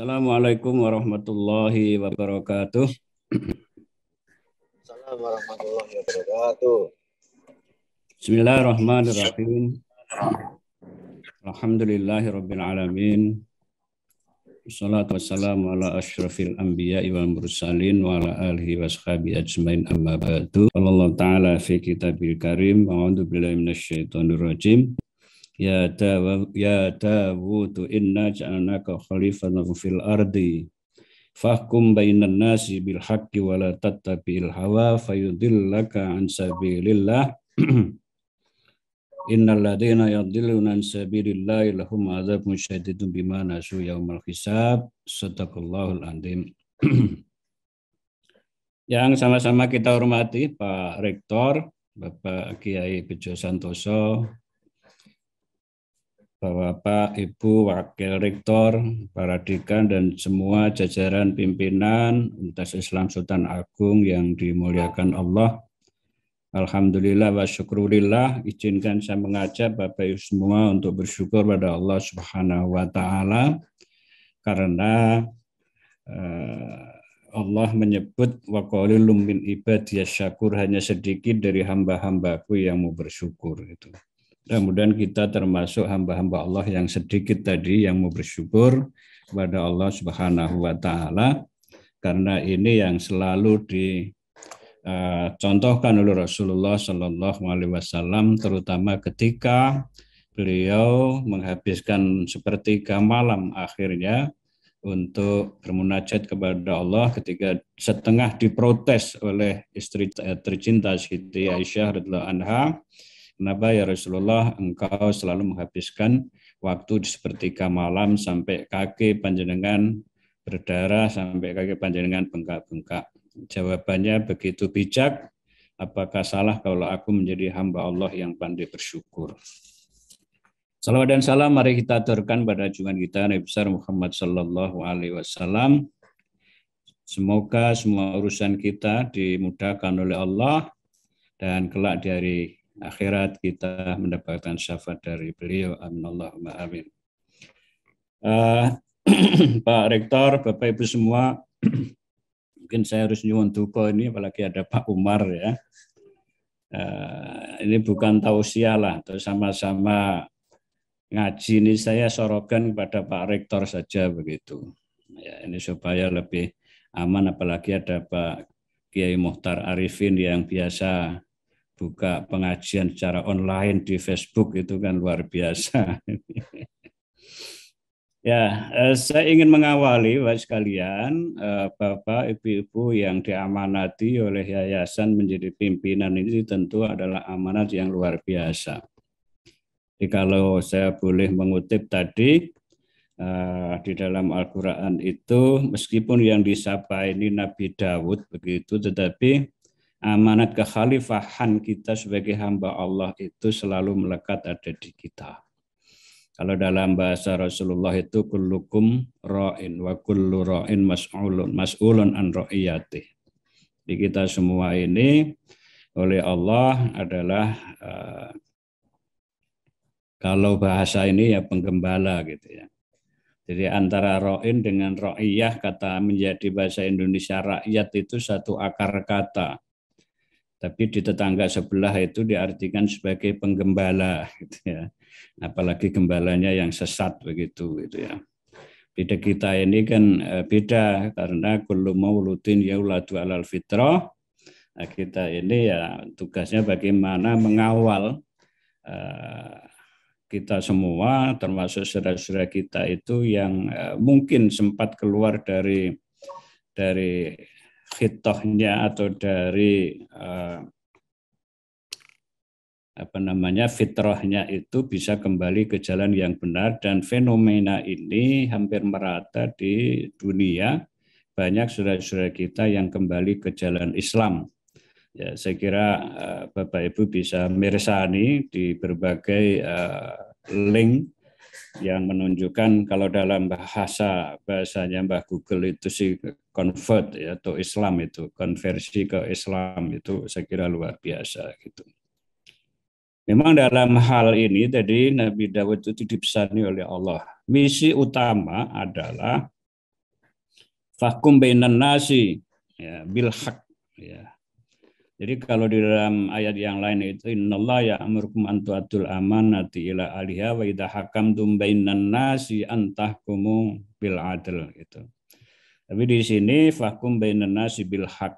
Assalamualaikum warahmatullahi wabarakatuh. Assalamualaikum warahmatullahi wabarakatuh. Bismillahirrahmanirrahim. Alhamdulillahi alamin. Wassalatu wassalamu ala asyrafil anbiya wal mursalin wa ala alihi washabihi ajmain amma ba'du. Allah taala fi kitabil karim a'udzu billahi syaithanir rajim. Ya Dawud, ya Dawud inna ja'alnaka khalifatan fil ardi fahkum bainan nasi bil haqqi wa tapi tattabi'il hawa fayudillaka an sabilillah innal ladzina yadhilluna an sabilillahi lahum adzabun syadidun bima nasu yaumal hisab sadaqallahul andim yang sama-sama kita hormati Pak Rektor Bapak Kiai Bejo Santoso Bapak, Ibu, Wakil Rektor, para dekan, dan semua jajaran pimpinan Universitas Islam Sultan Agung yang dimuliakan Allah. Alhamdulillah wa syukurillah, izinkan saya mengajak Bapak Ibu semua untuk bersyukur pada Allah Subhanahu wa Ta'ala, karena eh, Allah menyebut wa qalilum min ibadiyas syakur hanya sedikit dari hamba-hambaku yang mau bersyukur itu. Mudah-mudahan kita termasuk hamba-hamba Allah yang sedikit tadi yang mau bersyukur kepada Allah Subhanahu wa taala karena ini yang selalu dicontohkan eh, uh, oleh Rasulullah Shallallahu alaihi wasallam terutama ketika beliau menghabiskan sepertiga malam akhirnya untuk bermunajat kepada Allah ketika setengah diprotes oleh istri eh, tercinta Siti Aisyah radhiallahu anha Kenapa ya Rasulullah engkau selalu menghabiskan waktu di sepertiga malam sampai kaki panjenengan berdarah sampai kaki panjenengan bengkak-bengkak? Jawabannya begitu bijak, apakah salah kalau aku menjadi hamba Allah yang pandai bersyukur? Salam dan salam mari kita aturkan pada junjungan kita Nabi besar Muhammad Sallallahu alaihi wasallam. Semoga semua urusan kita dimudahkan oleh Allah dan kelak dari akhirat kita mendapatkan syafaat dari beliau. Amin Allahumma amin. Uh, Pak Rektor, Bapak Ibu semua, mungkin saya harus nyuwun duko ini apalagi ada Pak Umar ya. Uh, ini bukan tausiah lah, sama-sama ngaji ini saya sorokan kepada Pak Rektor saja begitu. Ya, ini supaya lebih aman apalagi ada Pak Kiai Muhtar Arifin yang biasa buka pengajian secara online di Facebook itu kan luar biasa. ya, eh, saya ingin mengawali Bapak sekalian, eh, Bapak, Ibu-ibu yang diamanati oleh yayasan menjadi pimpinan ini tentu adalah amanat yang luar biasa. Jadi kalau saya boleh mengutip tadi eh, di dalam Al-Qur'an itu meskipun yang disapa ini Nabi Dawud begitu tetapi amanat kekhalifahan kita sebagai hamba Allah itu selalu melekat ada di kita. Kalau dalam bahasa Rasulullah itu kullukum ra'in wa kullu ra'in mas'ulun mas'ulun an ra'iyatih. Di kita semua ini oleh Allah adalah eh, kalau bahasa ini ya penggembala gitu ya. Jadi antara ro'in dengan ro'iyah kata menjadi bahasa Indonesia rakyat itu satu akar kata. Tapi di tetangga sebelah itu diartikan sebagai penggembala, gitu ya. Apalagi gembalanya yang sesat begitu, gitu ya. Beda kita ini kan eh, beda karena kullu mauludin yauladu alal fitrah. Nah, kita ini ya tugasnya bagaimana mengawal eh, kita semua termasuk saudara-saudara kita itu yang eh, mungkin sempat keluar dari dari fitohnya atau dari eh, apa namanya fitrohnya itu bisa kembali ke jalan yang benar dan fenomena ini hampir merata di dunia banyak saudara-saudara kita yang kembali ke jalan Islam. Ya, saya kira uh, Bapak Ibu bisa meresani di berbagai uh, link yang menunjukkan kalau dalam bahasa bahasanya Mbah Google itu si convert ya atau Islam itu konversi ke Islam itu saya kira luar biasa gitu. Memang dalam hal ini tadi Nabi Dawud itu dipesani oleh Allah. Misi utama adalah fakum bainan nasi ya, bil hak ya, jadi kalau di dalam ayat yang lain itu innallaha ya'murukum an tu'addul amanati ila ahliha wa idza hakamtum bainan nasi an tahkumu bil adl gitu. Tapi di sini fahkum bainan nasi bil haq.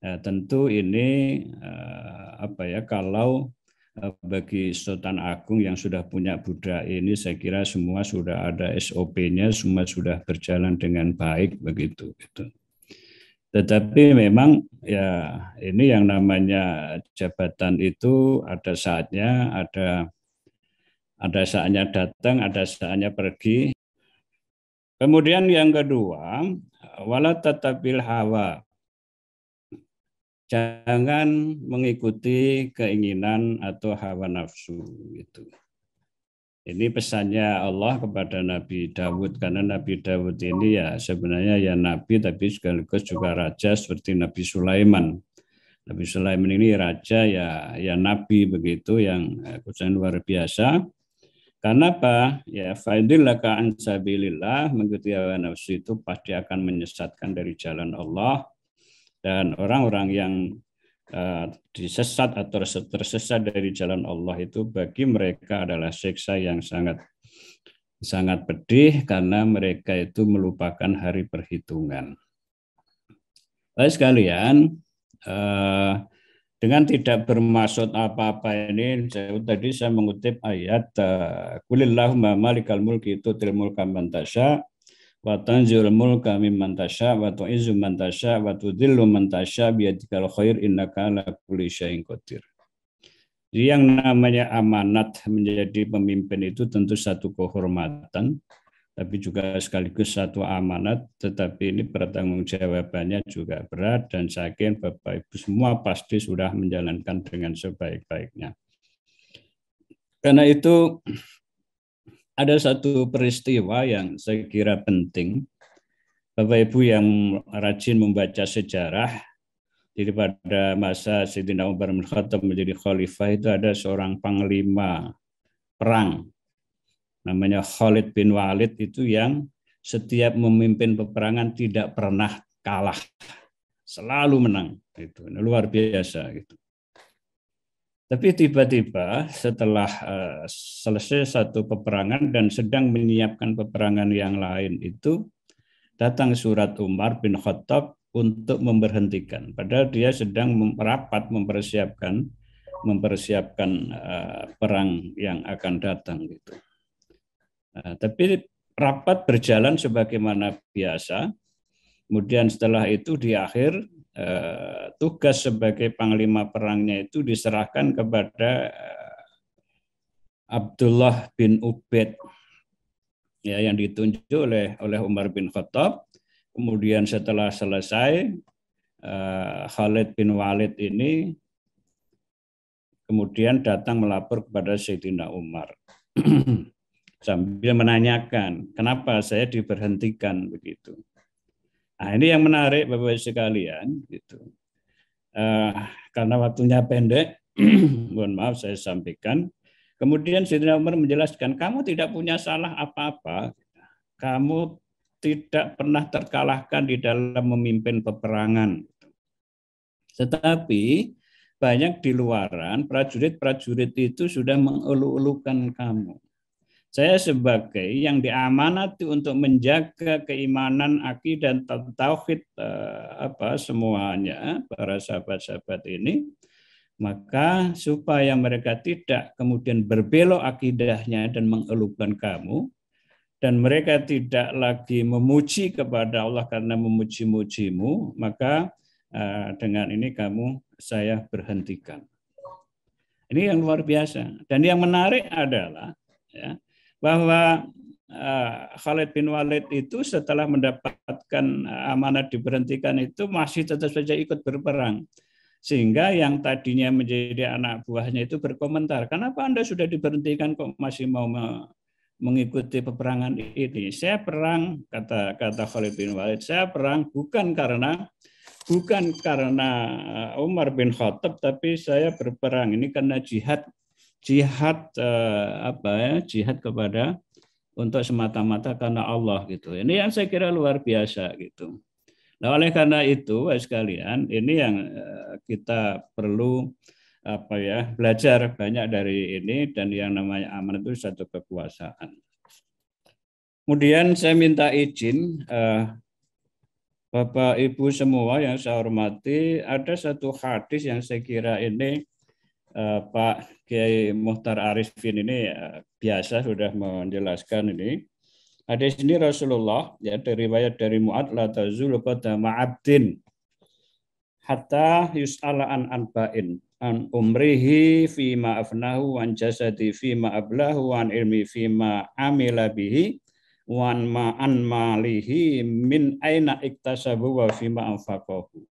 Ya, tentu ini eh, apa ya kalau eh, bagi Sultan Agung yang sudah punya Buddha ini saya kira semua sudah ada SOP-nya, semua sudah berjalan dengan baik begitu gitu. Tetapi memang ya ini yang namanya jabatan itu ada saatnya, ada ada saatnya datang, ada saatnya pergi. Kemudian yang kedua, wala tatabil hawa. Jangan mengikuti keinginan atau hawa nafsu itu ini pesannya Allah kepada Nabi Dawud karena Nabi Dawud ini ya sebenarnya ya Nabi tapi sekaligus juga raja seperti Nabi Sulaiman. Nabi Sulaiman ini raja ya ya Nabi begitu yang eh, kesan luar biasa. Karena apa? Ya faidillaka an sabilillah mengikuti hawa nafsu itu pasti akan menyesatkan dari jalan Allah dan orang-orang yang Eh, disesat atau tersesat dari jalan Allah itu bagi mereka adalah siksa yang sangat sangat pedih karena mereka itu melupakan hari perhitungan. Baik sekalian, eh, dengan tidak bermaksud apa-apa ini, saya, tadi saya mengutip ayat Kulillahumma eh, malikal mulki itu tilmul kamantasya wa tanzul mulka mimman tasya wa tu'izzu man tasya wa tudhillu man tasya biyadikal khair innaka ala kulli syai'in qadir. Yang namanya amanat menjadi pemimpin itu tentu satu kehormatan tapi juga sekaligus satu amanat, tetapi ini jawabannya juga berat dan saya yakin Bapak Ibu semua pasti sudah menjalankan dengan sebaik-baiknya. Karena itu ada satu peristiwa yang saya kira penting. Bapak Ibu yang rajin membaca sejarah, jadi pada masa Sayyidina Umar bin Khattab menjadi khalifah itu ada seorang panglima perang namanya Khalid bin Walid itu yang setiap memimpin peperangan tidak pernah kalah, selalu menang. Itu luar biasa gitu. Tapi tiba-tiba setelah eh, selesai satu peperangan dan sedang menyiapkan peperangan yang lain itu datang surat Umar bin Khattab untuk memberhentikan. Padahal dia sedang merapat mempersiapkan mempersiapkan eh, perang yang akan datang gitu. Eh, tapi rapat berjalan sebagaimana biasa. Kemudian setelah itu di akhir Eh, tugas sebagai panglima perangnya itu diserahkan kepada eh, Abdullah bin Ubaid ya yang ditunjuk oleh oleh Umar bin Khattab. Kemudian setelah selesai eh, Khalid bin Walid ini kemudian datang melapor kepada Sayyidina Umar sambil menanyakan kenapa saya diberhentikan begitu. Nah ini yang menarik Bapak-Ibu sekalian. Gitu. Uh, karena waktunya pendek, mohon maaf saya sampaikan. Kemudian Sayyidina Umar menjelaskan, kamu tidak punya salah apa-apa. Kamu tidak pernah terkalahkan di dalam memimpin peperangan. Tetapi banyak di luaran prajurit-prajurit itu sudah mengeluh eluhkan kamu. Saya sebagai yang diamanati untuk menjaga keimanan akidah dan tauhid eh, apa semuanya para sahabat-sahabat ini maka supaya mereka tidak kemudian berbelok akidahnya dan mengeluhkan kamu dan mereka tidak lagi memuji kepada Allah karena memuji-mujimu maka eh, dengan ini kamu saya berhentikan. Ini yang luar biasa. Dan yang menarik adalah ya, bahwa eh, Khalid bin Walid itu setelah mendapatkan eh, amanat diberhentikan itu masih tetap saja ikut berperang. Sehingga yang tadinya menjadi anak buahnya itu berkomentar, kenapa Anda sudah diberhentikan kok masih mau mengikuti peperangan ini? Saya perang, kata kata Khalid bin Walid, saya perang bukan karena bukan karena eh, Umar bin Khattab, tapi saya berperang ini karena jihad jihad eh, apa ya, jihad kepada untuk semata-mata karena Allah gitu. Ini yang saya kira luar biasa gitu. Nah, oleh karena itu, sekalian, ini yang eh, kita perlu apa ya, belajar banyak dari ini dan yang namanya aman itu satu kekuasaan. Kemudian saya minta izin eh, Bapak Ibu semua yang saya hormati, ada satu hadis yang saya kira ini Eh, Pak Kiai Muhtar Arifin ini eh, biasa sudah menjelaskan ini. di sini Rasulullah ya dari riwayat dari Mu'ad la tazulu pada ma'abdin hatta yus'ala an anba'in an umrihi fi ma afnahu an jasadi fi ma ablahu ilmi fi ma amila bihi wan ma an malihi min aina iktasabu wa fi ma anfaqahu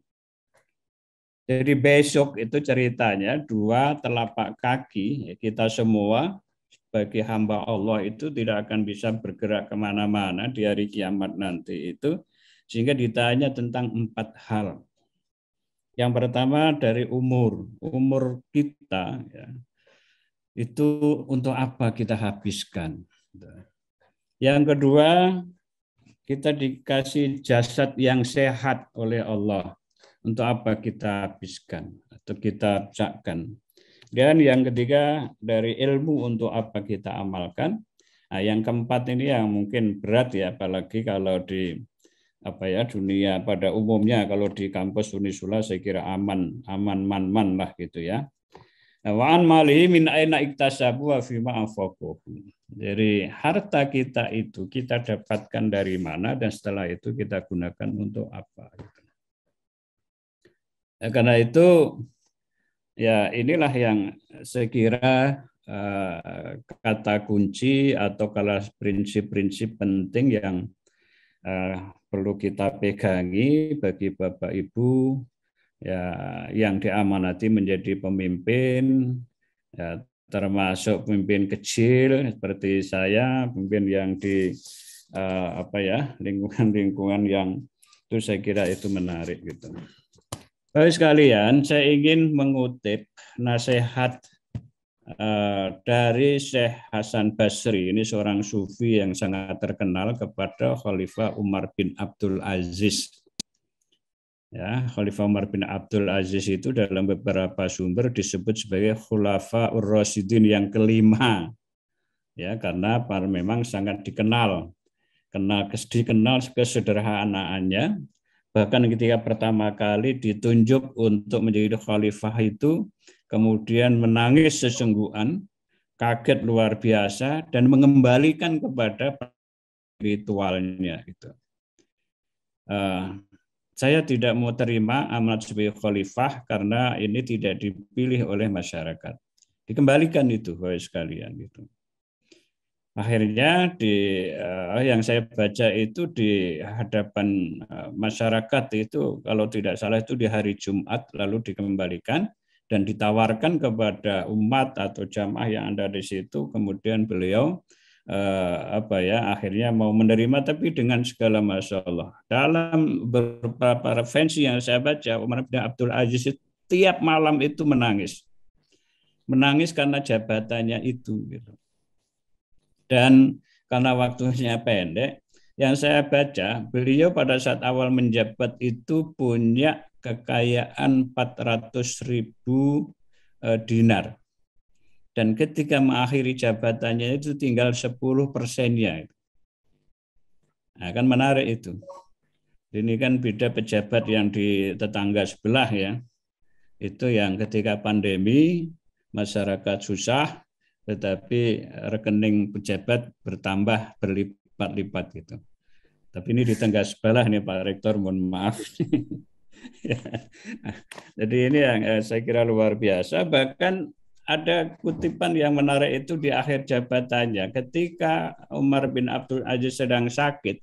jadi besok itu ceritanya dua telapak kaki ya, kita semua sebagai hamba Allah itu tidak akan bisa bergerak kemana-mana di hari kiamat nanti itu. Sehingga ditanya tentang empat hal. Yang pertama dari umur. Umur kita ya, itu untuk apa kita habiskan. Yang kedua, kita dikasih jasad yang sehat oleh Allah. Untuk apa kita habiskan atau kita pisahkan? Dan yang ketiga dari ilmu untuk apa kita amalkan. Nah, yang keempat ini yang mungkin berat ya, apalagi kalau di apa ya dunia pada umumnya kalau di kampus Unisula saya kira aman aman man man lah gitu ya. Nah, Wan malihi min aina iktasabu wa fima anfaqu. Jadi harta kita itu kita dapatkan dari mana dan setelah itu kita gunakan untuk apa. Ya, karena itu ya inilah yang saya kira uh, kata kunci atau kalau prinsip-prinsip penting yang uh, perlu kita pegangi bagi Bapak Ibu ya yang diamanati menjadi pemimpin ya, termasuk pemimpin kecil seperti saya pemimpin yang di uh, apa ya lingkungan-lingkungan yang itu saya kira itu menarik gitu. Baik sekalian, saya ingin mengutip nasihat eh, dari Syekh Hasan Basri. Ini seorang sufi yang sangat terkenal kepada Khalifah Umar bin Abdul Aziz. Ya, Khalifah Umar bin Abdul Aziz itu dalam beberapa sumber disebut sebagai Khulafa ur yang kelima. Ya, karena memang sangat dikenal kenal dikenal kesederhanaannya, Bahkan ketika pertama kali ditunjuk untuk menjadi khalifah itu, kemudian menangis sesungguhan, kaget luar biasa, dan mengembalikan kepada ritualnya. itu. Uh, eh, saya tidak mau terima amanat sebagai khalifah karena ini tidak dipilih oleh masyarakat. Dikembalikan itu, baik sekalian. Gitu akhirnya di uh, yang saya baca itu di hadapan uh, masyarakat itu kalau tidak salah itu di hari Jumat lalu dikembalikan dan ditawarkan kepada umat atau jamaah yang ada di situ kemudian beliau uh, apa ya akhirnya mau menerima tapi dengan segala masalah dalam beberapa referensi yang saya baca Umar bin Abdul Aziz setiap tiap malam itu menangis menangis karena jabatannya itu gitu dan karena waktunya pendek, yang saya baca, beliau pada saat awal menjabat itu punya kekayaan 400 ribu eh, dinar. Dan ketika mengakhiri jabatannya itu tinggal 10 persennya. Nah, kan menarik itu. Ini kan beda pejabat yang di tetangga sebelah ya. Itu yang ketika pandemi masyarakat susah, tetapi eh, rekening pejabat bertambah berlipat-lipat gitu. Tapi ini di tengah sebelah nih Pak Rektor, mohon maaf. Ya. Jadi ini yang eh, saya kira luar biasa. Bahkan ada kutipan yang menarik itu di akhir jabatannya. Ketika Umar bin Abdul Aziz sedang sakit,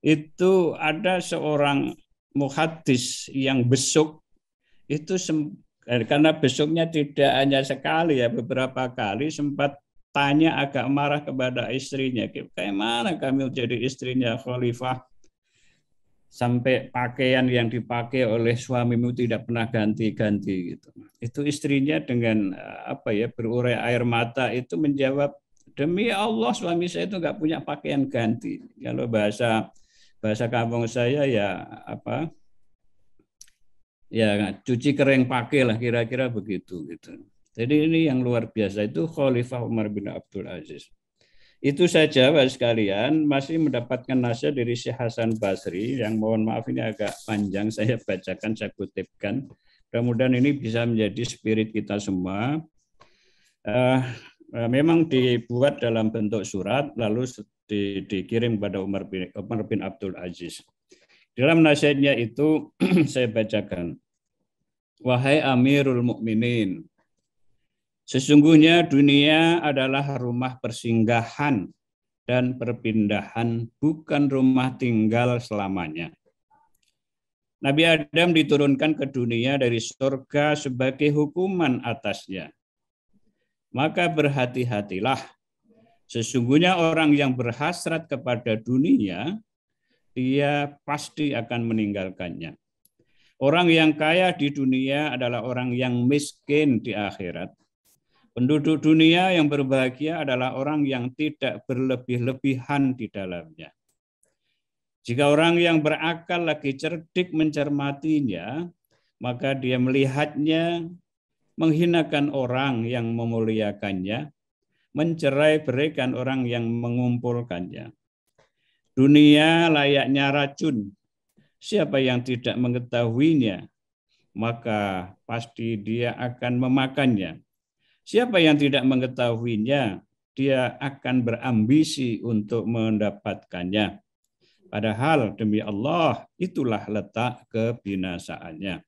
itu ada seorang muhatis yang besuk itu karena besoknya tidak hanya sekali ya beberapa kali sempat tanya agak marah kepada istrinya kayak mana kami jadi istrinya khalifah sampai pakaian yang dipakai oleh suamimu tidak pernah ganti-ganti gitu itu istrinya dengan eh, apa ya berurai air mata itu menjawab demi Allah suami saya itu nggak punya pakaian ganti kalau bahasa bahasa kampung saya ya apa ya cuci kering pakai lah kira-kira begitu gitu. Jadi ini yang luar biasa itu Khalifah Umar bin Abdul Aziz. Itu saja Pak sekalian, masih mendapatkan nasihat dari Syekh Hasan Basri yang mohon maaf ini agak panjang saya bacakan, saya kutipkan. mudah ini bisa menjadi spirit kita semua. Uh, memang dibuat dalam bentuk surat lalu di, dikirim kepada Umar bin Umar bin Abdul Aziz. Dalam nasihatnya itu saya bacakan. Wahai Amirul Mukminin, sesungguhnya dunia adalah rumah persinggahan dan perpindahan, bukan rumah tinggal selamanya. Nabi Adam diturunkan ke dunia dari surga sebagai hukuman atasnya. Maka berhati-hatilah. Sesungguhnya orang yang berhasrat kepada dunia dia pasti akan meninggalkannya. Orang yang kaya di dunia adalah orang yang miskin di akhirat. Penduduk dunia yang berbahagia adalah orang yang tidak berlebih-lebihan di dalamnya. Jika orang yang berakal lagi cerdik mencermatinya, maka dia melihatnya menghinakan orang yang memuliakannya, mencerai berikan orang yang mengumpulkannya. Dunia layaknya racun. Siapa yang tidak mengetahuinya, maka pasti dia akan memakannya. Siapa yang tidak mengetahuinya, dia akan berambisi untuk mendapatkannya. Padahal demi Allah itulah letak kebinasaannya.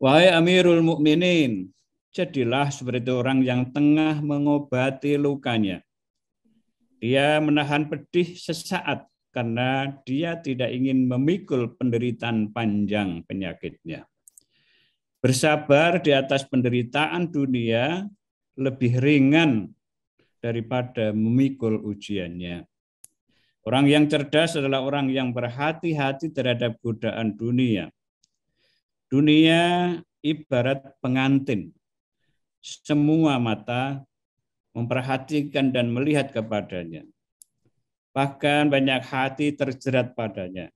Wahai Amirul Mukminin, jadilah seperti orang yang tengah mengobati lukanya. Dia menahan pedih sesaat karena dia tidak ingin memikul penderitaan panjang penyakitnya. Bersabar di atas penderitaan dunia lebih ringan daripada memikul ujiannya. Orang yang cerdas adalah orang yang berhati-hati terhadap godaan dunia. Dunia ibarat pengantin. Semua mata memperhatikan dan melihat kepadanya. Bahkan banyak hati terjerat padanya.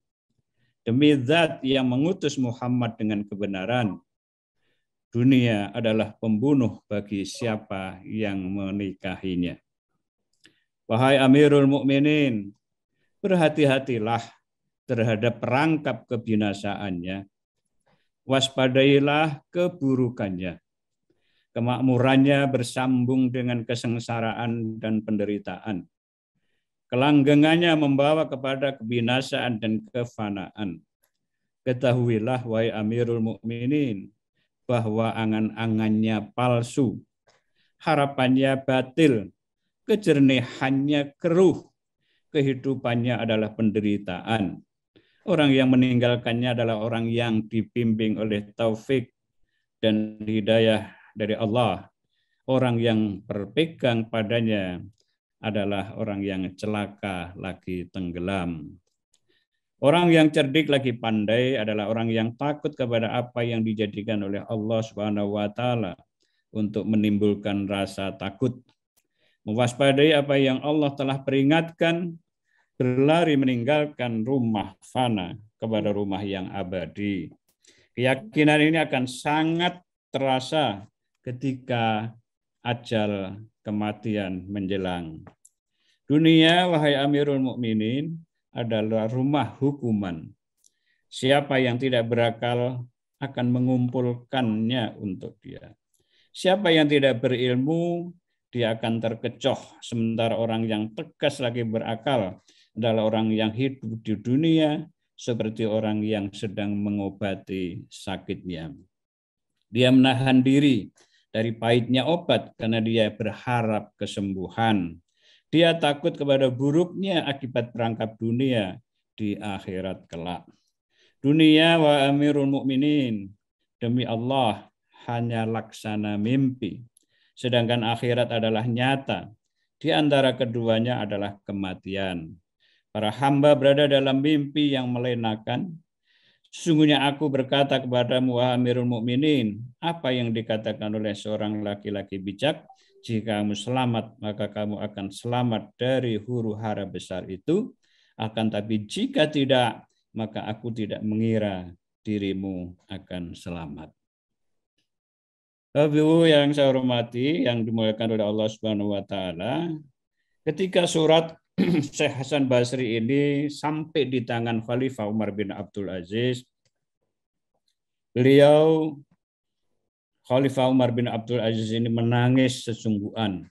Demi zat yang mengutus Muhammad dengan kebenaran, dunia adalah pembunuh bagi siapa yang menikahinya. Wahai Amirul Mukminin, berhati-hatilah terhadap perangkap kebinasaannya. Waspadailah keburukannya kemakmurannya bersambung dengan kesengsaraan dan penderitaan. Kelanggengannya membawa kepada kebinasaan dan kefanaan. Ketahuilah, wahai Amirul Mukminin, bahwa angan-angannya palsu, harapannya batil, kejernihannya keruh, kehidupannya adalah penderitaan. Orang yang meninggalkannya adalah orang yang dibimbing oleh taufik dan hidayah dari Allah. Orang yang berpegang padanya adalah orang yang celaka lagi tenggelam. Orang yang cerdik lagi pandai adalah orang yang takut kepada apa yang dijadikan oleh Allah Subhanahu wa taala untuk menimbulkan rasa takut. Mewaspadai apa yang Allah telah peringatkan, berlari meninggalkan rumah fana kepada rumah yang abadi. Keyakinan ini akan sangat terasa ketika ajal kematian menjelang. Dunia, wahai Amirul Mukminin, adalah rumah hukuman. Siapa yang tidak berakal akan mengumpulkannya untuk dia. Siapa yang tidak berilmu, dia akan terkecoh. Sementara orang yang tegas lagi berakal adalah orang yang hidup di dunia seperti orang yang sedang mengobati sakitnya. Dia menahan diri dari pahitnya obat karena dia berharap kesembuhan. Dia takut kepada buruknya akibat perangkap dunia di akhirat kelak. Dunia wa amirul mukminin demi Allah hanya laksana mimpi. Sedangkan akhirat adalah nyata. Di antara keduanya adalah kematian. Para hamba berada dalam mimpi yang melenakan, Sungguhnya aku berkata kepadamu, wahai Amirul Mukminin, apa yang dikatakan oleh seorang laki-laki bijak, jika kamu selamat, maka kamu akan selamat dari huru hara besar itu. Akan tapi jika tidak, maka aku tidak mengira dirimu akan selamat. Bapak yang saya hormati, yang dimuliakan oleh Allah Subhanahu wa taala, ketika surat Syekh Hasan Basri ini sampai di tangan Khalifah Umar bin Abdul Aziz, beliau Khalifah Umar bin Abdul Aziz ini menangis sesungguhan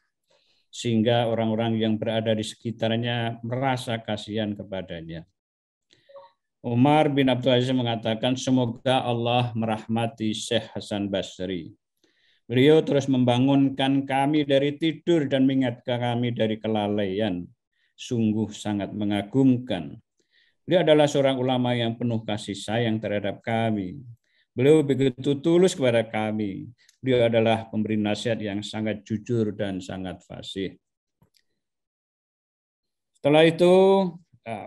sehingga orang-orang yang berada di sekitarnya merasa kasihan kepadanya. Umar bin Abdul Aziz mengatakan semoga Allah merahmati Syekh Hasan Basri. Beliau terus membangunkan kami dari tidur dan mengingatkan kami dari kelalaian sungguh sangat mengagumkan. Beliau adalah seorang ulama yang penuh kasih sayang terhadap kami. Beliau begitu tulus kepada kami. Beliau adalah pemberi nasihat yang sangat jujur dan sangat fasih. Setelah itu,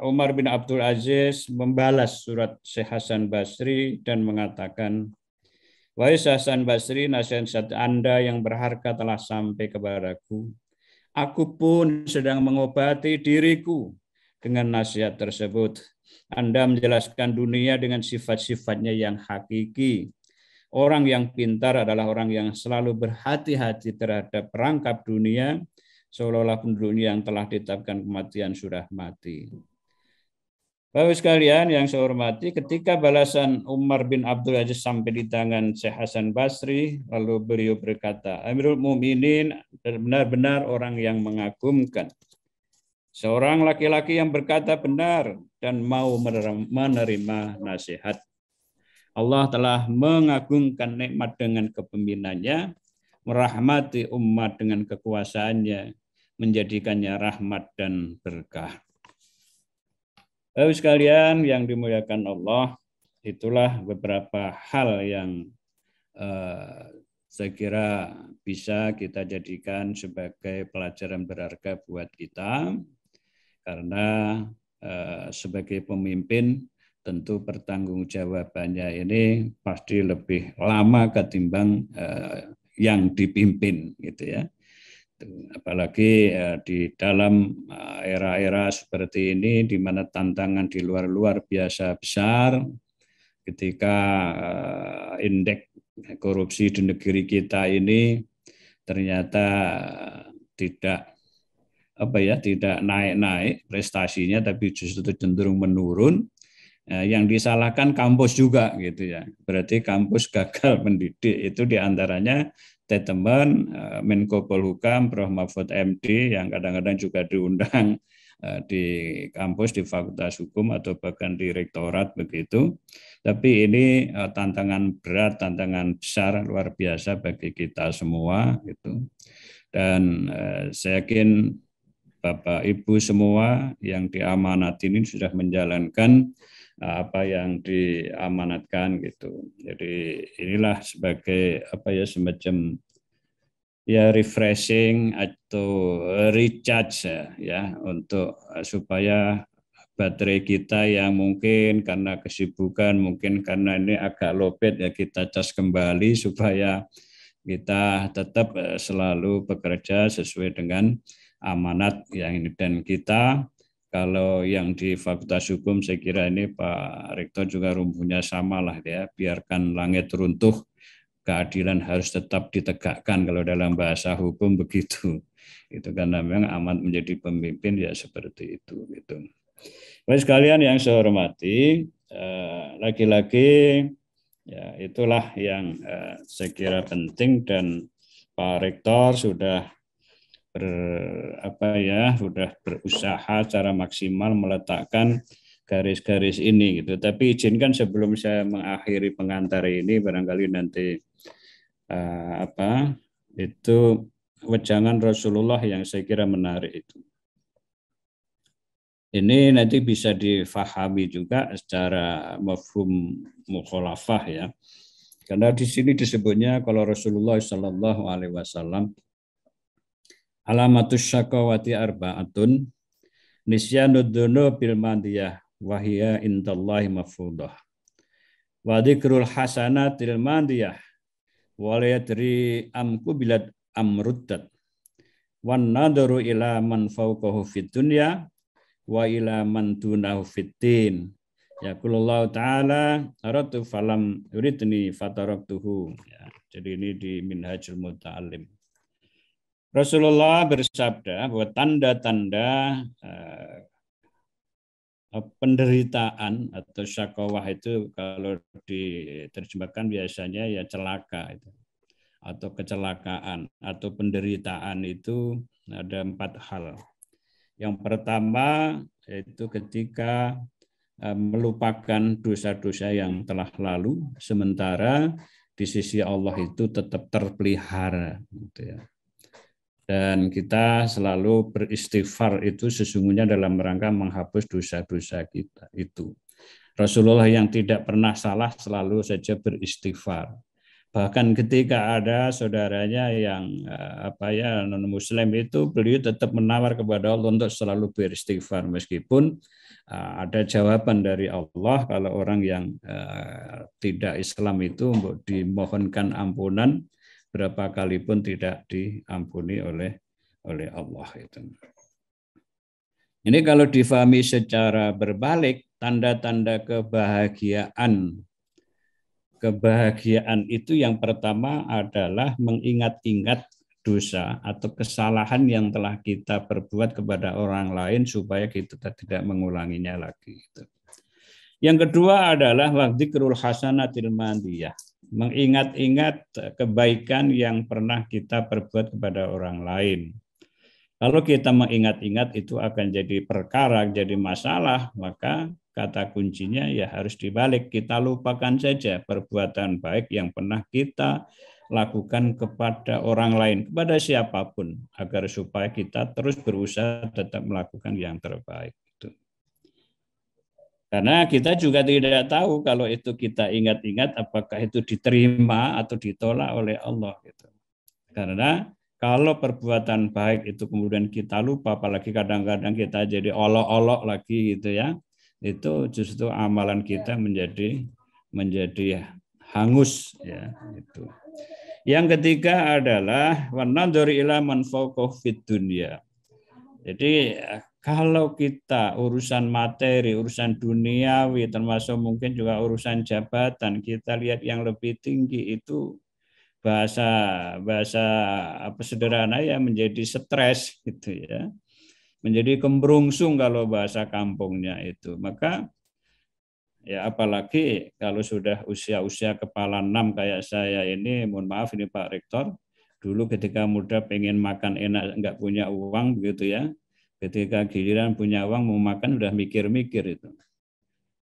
Umar eh, bin Abdul Aziz membalas surat Syekh Hasan Basri dan mengatakan, Wahai Hasan Basri, nasihat Anda yang berharga telah sampai kepadaku. Aku pun sedang mengobati diriku dengan nasihat tersebut. Anda menjelaskan dunia dengan sifat-sifatnya yang hakiki. Orang yang pintar adalah orang yang selalu berhati-hati terhadap perangkap dunia, seolah-olah penduduk yang telah ditetapkan kematian sudah mati. Bapak sekalian yang saya hormati, ketika balasan Umar bin Abdul Aziz sampai di tangan Syekh Hasan Basri, lalu beliau berkata, Amirul Muminin benar-benar orang yang mengagumkan. Seorang laki-laki yang berkata benar dan mau menerima nasihat. Allah telah mengagungkan nikmat dengan kepemimpinannya, merahmati umat dengan kekuasaannya, menjadikannya rahmat dan berkah. Bapak sekalian yang dimuliakan Allah, itulah beberapa hal yang eh, saya kira bisa kita jadikan sebagai pelajaran berharga buat kita karena eh, sebagai pemimpin tentu pertanggungjawabannya ini pasti lebih lama ketimbang eh, yang dipimpin gitu ya apalagi uh, di dalam eh, era-era seperti ini di mana tantangan di luar luar biasa besar ketika uh, indeks korupsi di negeri kita ini ternyata tidak apa ya tidak naik-naik prestasinya tapi justru cenderung menurun yang disalahkan kampus juga gitu ya. Berarti kampus gagal mendidik itu diantaranya statement eh, Menko Polhukam Prof Mahfud MD yang kadang-kadang juga diundang eh, di kampus, di fakultas hukum atau bahkan di rektorat begitu. Tapi ini eh, tantangan berat, tantangan besar luar biasa bagi kita semua gitu. Dan saya yakin Bapak Ibu semua yang diamanati ini sudah menjalankan Eh, apa yang diamanatkan gitu. Jadi inilah sebagai apa ya semacam ya refreshing atau recharge ya, ya untuk eh, supaya baterai kita yang mungkin karena kesibukan mungkin karena ini agak lopet ya kita cas kembali supaya kita tetap eh, selalu bekerja sesuai dengan amanat yang ini dan kita kalau yang di Fakultas Hukum saya kira ini Pak Rektor juga rumpunya sama lah ya, biarkan langit runtuh, keadilan harus tetap ditegakkan kalau dalam bahasa hukum begitu. Itu karena memang amat menjadi pemimpin ya seperti itu gitu. Baik sekalian yang saya hormati, eh, lagi-lagi ya itulah yang eh, saya kira penting dan Pak Rektor sudah ber, apa ya sudah berusaha secara maksimal meletakkan garis-garis ini gitu. Tapi izinkan sebelum saya mengakhiri pengantar ini barangkali nanti uh, apa itu wejangan Rasulullah yang saya kira menarik itu. Ini nanti bisa difahami juga secara mafhum mukhalafah ya. Karena di sini disebutnya kalau Rasulullah Shallallahu alaihi wasallam Alamatus syakawati arba'atun nisyanud dunu bil madiyah wahiya indallahi wadikrul Wa tilmadiyah hasanatil amku bilad amruddat. Wan nadaru ila man fawqahu fid dunya wa ila man dunahu fitin. Ya kulullah ta'ala aratu falam yuridni fataraktuhu. Ya, jadi ini di Minhajul Muta'alim. Rasulullah bersabda bahwa tanda-tanda uh, penderitaan atau syakawah itu kalau diterjemahkan biasanya ya celaka itu atau kecelakaan atau penderitaan itu ada empat hal. Yang pertama yaitu ketika eh, melupakan dosa-dosa yang telah lalu, sementara di sisi Allah itu tetap terpelihara. Gitu ya dan kita selalu beristighfar itu sesungguhnya dalam rangka menghapus dosa-dosa kita itu. Rasulullah yang tidak pernah salah selalu saja beristighfar. Bahkan ketika ada saudaranya yang eh, apa ya non muslim itu beliau tetap menawar kepada Allah untuk selalu beristighfar meskipun eh, ada jawaban dari Allah kalau orang yang eh, tidak Islam itu dimohonkan ampunan berapa kali pun tidak diampuni oleh oleh Allah itu. Ini kalau difahami secara berbalik, tanda-tanda kebahagiaan. Kebahagiaan itu yang pertama adalah mengingat-ingat dosa atau kesalahan yang telah kita perbuat kepada orang lain supaya kita tidak mengulanginya lagi. Gitu. Yang kedua adalah waktu kerul hasanatil mandiyah mengingat-ingat kebaikan yang pernah kita perbuat kepada orang lain. Kalau kita mengingat-ingat itu akan jadi perkara, jadi masalah, maka kata kuncinya ya harus dibalik. Kita lupakan saja perbuatan baik yang pernah kita lakukan kepada orang lain, kepada siapapun, agar supaya kita terus berusaha tetap melakukan yang terbaik. Karena kita juga tidak tahu kalau itu kita ingat-ingat apakah itu diterima atau ditolak oleh Allah gitu. Karena kalau perbuatan baik itu kemudian kita lupa apalagi kadang-kadang kita jadi olok-olok lagi gitu ya. Itu justru amalan kita iya. menjadi menjadi hangus ya itu. Yang ketiga adalah wanadzuri ila man fid dunya. Jadi kalau kita urusan materi, urusan duniawi, termasuk mungkin juga urusan jabatan, kita lihat yang lebih tinggi itu bahasa bahasa apa sederhana ya menjadi stres gitu ya. Menjadi kembrungsung kalau bahasa kampungnya itu. Maka ya apalagi kalau sudah usia-usia kepala enam kayak saya ini, mohon maaf ini Pak Rektor, dulu ketika muda pengen makan enak nggak punya uang gitu ya, Ketika giliran punya uang mau makan udah mikir-mikir itu.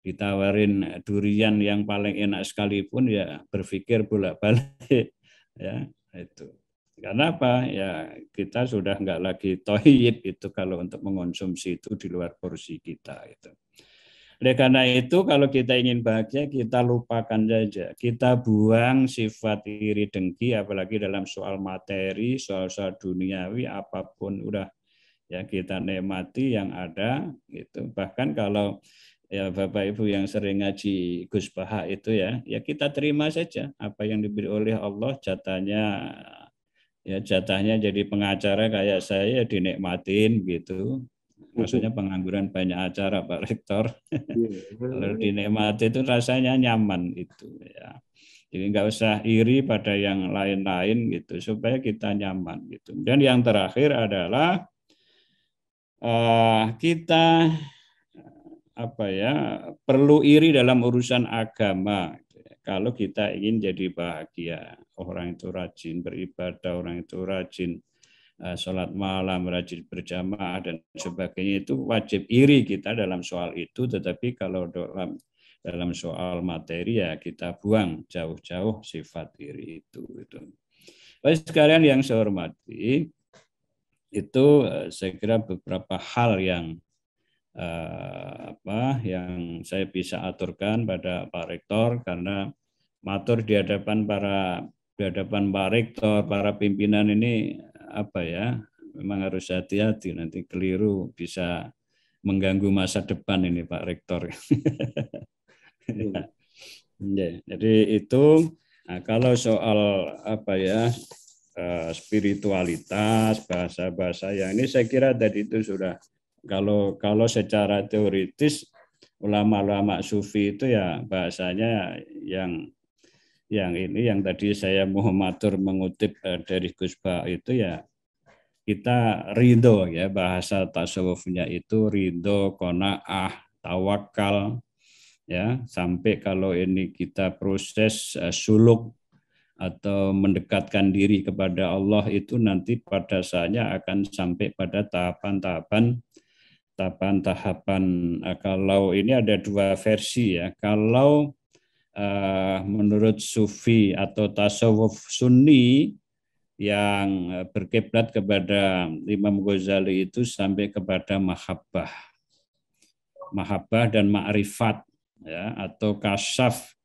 Ditawarin durian yang paling enak sekalipun ya berpikir bolak-balik ya itu. Karena apa? Ya kita sudah nggak lagi tohid itu kalau untuk mengonsumsi itu di luar porsi kita itu. Oleh karena itu, kalau kita ingin bahagia, kita lupakan saja. Kita buang sifat iri dengki, apalagi dalam soal materi, soal-soal duniawi, apapun. Udah ya kita nikmati yang ada gitu bahkan kalau ya Bapak Ibu yang sering ngaji Gus Baha itu ya ya kita terima saja apa yang diberi oleh Allah jatahnya ya jatahnya jadi pengacara kayak saya ya dinikmatin gitu maksudnya pengangguran banyak acara Pak Rektor iya. kalau dinikmati itu rasanya nyaman itu ya jadi nggak usah iri pada yang lain-lain gitu supaya kita nyaman gitu dan yang terakhir adalah uh, kita eh, apa ya perlu iri dalam urusan agama kalau kita ingin jadi bahagia orang itu rajin beribadah orang itu rajin eh, sholat malam rajin berjamaah dan sebagainya itu wajib iri kita dalam soal itu tetapi kalau dalam dalam soal materi ya kita buang jauh-jauh sifat iri itu itu baik sekalian yang saya hormati itu eh, saya kira beberapa hal yang eh, apa yang saya bisa aturkan pada Pak Rektor karena matur di hadapan para di hadapan Pak Rektor, para pimpinan ini apa ya memang harus hati-hati nanti keliru bisa mengganggu masa depan ini Pak Rektor. Iya. ya. Jadi itu nah, kalau soal apa ya Eh, spiritualitas bahasa-bahasa yang ini saya kira tadi itu sudah kalau kalau secara teoritis ulama-ulama sufi itu ya bahasanya yang yang ini yang tadi saya Muhammadur mengutip eh, dari Gus Ba itu ya kita ridho ya bahasa tasawufnya itu ridho konaah tawakal ya sampai kalau ini kita proses eh, suluk atau mendekatkan diri kepada Allah itu nanti pada saatnya akan sampai pada tahapan-tahapan tahapan-tahapan nah, kalau ini ada dua versi ya kalau uh, menurut sufi atau tasawuf sunni yang eh, berkiblat kepada Imam Ghazali itu sampai kepada mahabbah mahabbah dan ma'rifat ya atau kasaf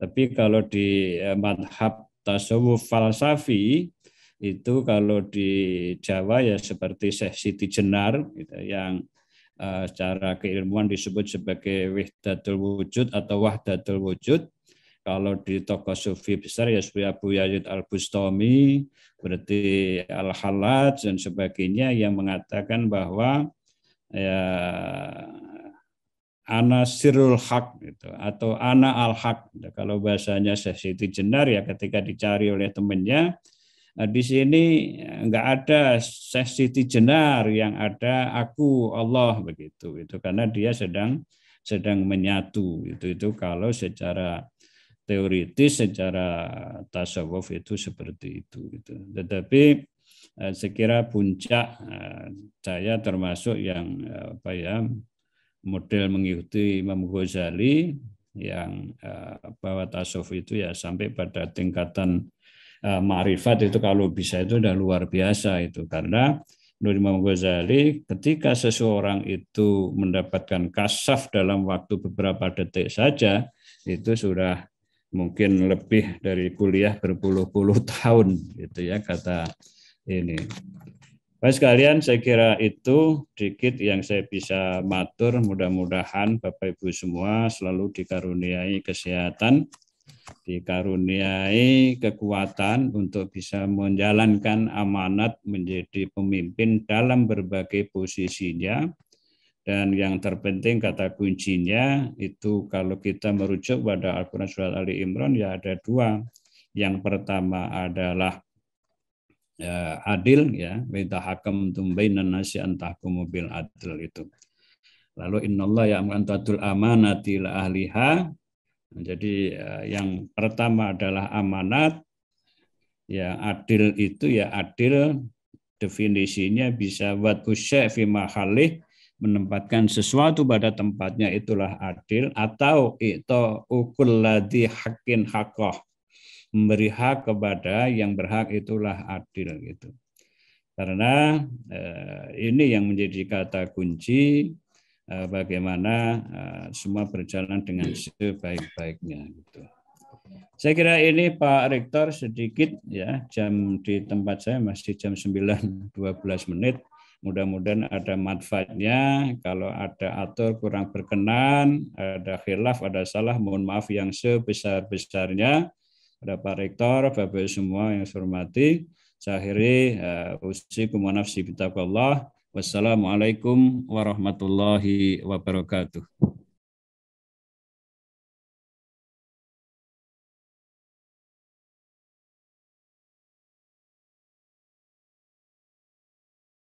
tapi kalau di eh, madhab tasawuf falsafi itu kalau di Jawa ya seperti Syekh Siti Jenar gitu, yang eh, secara keilmuan disebut sebagai wahdatul wujud atau wahdatul wujud. Kalau di tokoh sufi besar ya seperti Abu Yazid Al-Bustami, berarti Al-Halaj dan sebagainya yang mengatakan bahwa ya ana sirul hak gitu atau ana al hak kalau bahasanya Syekh Siti Jenar ya ketika dicari oleh temannya eh, di sini eh, nggak ada Syekh Siti Jenar yang ada aku Allah begitu itu karena dia sedang sedang menyatu itu itu kalau secara teoritis secara tasawuf itu seperti itu gitu tetapi eh, sekira puncak saya termasuk yang apa ya model mengikuti Imam Ghazali yang eh, bahwa tasawuf itu ya sampai pada tingkatan eh, marifat itu kalau bisa itu sudah luar biasa itu karena menurut Imam Ghazali ketika seseorang itu mendapatkan kasaf dalam waktu beberapa detik saja itu sudah mungkin lebih dari kuliah berpuluh-puluh tahun gitu ya kata ini Baik sekalian, saya kira itu sedikit yang saya bisa matur. Mudah-mudahan Bapak Ibu semua selalu dikaruniai kesehatan, dikaruniai kekuatan untuk bisa menjalankan amanat menjadi pemimpin dalam berbagai posisinya. Dan yang terpenting kata kuncinya itu kalau kita merujuk pada Al-Quran Surah Ali Imran ya ada dua. Yang pertama adalah uh, adil ya minta hakam tumbainan nasi antahkum bil adil itu. Lalu innallah ya tadul amanati la ahliha. Jadi eh, yang pertama adalah amanat ya adil itu ya adil definisinya bisa buat usyek fi mahalih menempatkan sesuatu pada tempatnya itulah adil atau itu ukul ladhi hakin hakoh memberi hak kepada yang berhak itulah adil gitu. Karena eh, ini yang menjadi kata kunci eh, bagaimana eh, semua berjalan dengan sebaik-baiknya gitu. Saya kira ini Pak Rektor sedikit ya jam di tempat saya masih jam 9.12 menit. Mudah-mudahan ada manfaatnya. Kalau ada atur kurang berkenan, ada khilaf, ada salah, mohon maaf yang sebesar-besarnya pada Pak Rektor, Bapak semua yang saya hormati. Saya akhiri eh, usikum wa nafsi Wassalamualaikum warahmatullahi wabarakatuh.